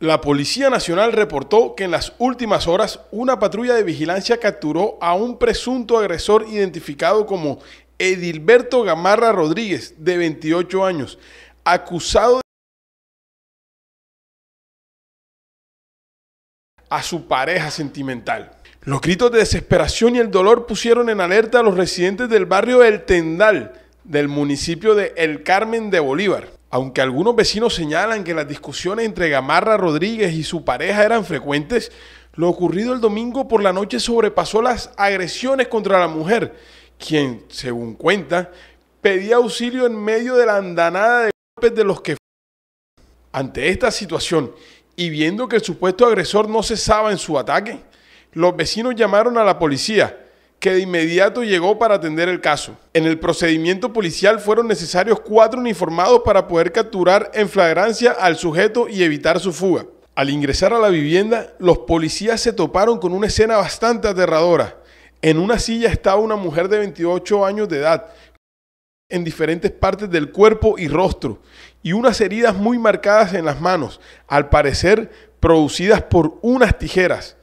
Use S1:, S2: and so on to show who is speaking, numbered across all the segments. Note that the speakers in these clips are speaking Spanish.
S1: La Policía Nacional reportó que en las últimas horas una patrulla de vigilancia capturó a un presunto agresor identificado como Edilberto Gamarra Rodríguez, de 28 años, acusado de a su pareja sentimental. Los gritos de desesperación y el dolor pusieron en alerta a los residentes del barrio El Tendal del municipio de El Carmen de Bolívar. Aunque algunos vecinos señalan que las discusiones entre Gamarra Rodríguez y su pareja eran frecuentes, lo ocurrido el domingo por la noche sobrepasó las agresiones contra la mujer, quien, según cuenta, pedía auxilio en medio de la andanada de golpes de los que... Ante esta situación y viendo que el supuesto agresor no cesaba en su ataque, los vecinos llamaron a la policía, que de inmediato llegó para atender el caso. En el procedimiento policial fueron necesarios cuatro uniformados para poder capturar en flagrancia al sujeto y evitar su fuga. Al ingresar a la vivienda, los policías se toparon con una escena bastante aterradora. En una silla estaba una mujer de 28 años de edad, en diferentes partes del cuerpo y rostro, y unas heridas muy marcadas en las manos, al parecer producidas por unas tijeras.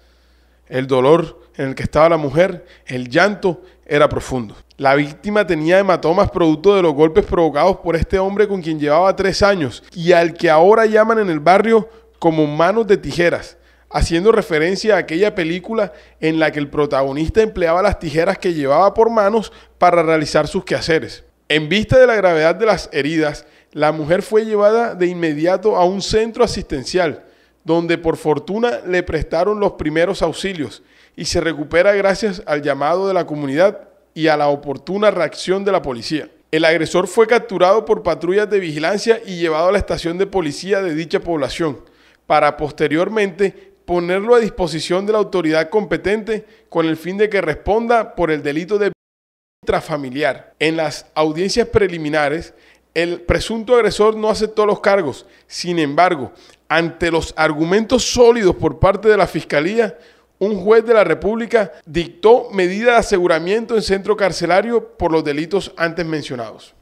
S1: El dolor en el que estaba la mujer, el llanto era profundo. La víctima tenía hematomas producto de los golpes provocados por este hombre con quien llevaba tres años y al que ahora llaman en el barrio como manos de tijeras, haciendo referencia a aquella película en la que el protagonista empleaba las tijeras que llevaba por manos para realizar sus quehaceres. En vista de la gravedad de las heridas, la mujer fue llevada de inmediato a un centro asistencial, donde por fortuna le prestaron los primeros auxilios y se recupera gracias al llamado de la comunidad y a la oportuna reacción de la policía. El agresor fue capturado por patrullas de vigilancia y llevado a la estación de policía de dicha población, para posteriormente ponerlo a disposición de la autoridad competente con el fin de que responda por el delito de intrafamiliar. En las audiencias preliminares, el presunto agresor no aceptó los cargos. Sin embargo, ante los argumentos sólidos por parte de la Fiscalía, un juez de la República dictó medida de aseguramiento en centro carcelario por los delitos antes mencionados.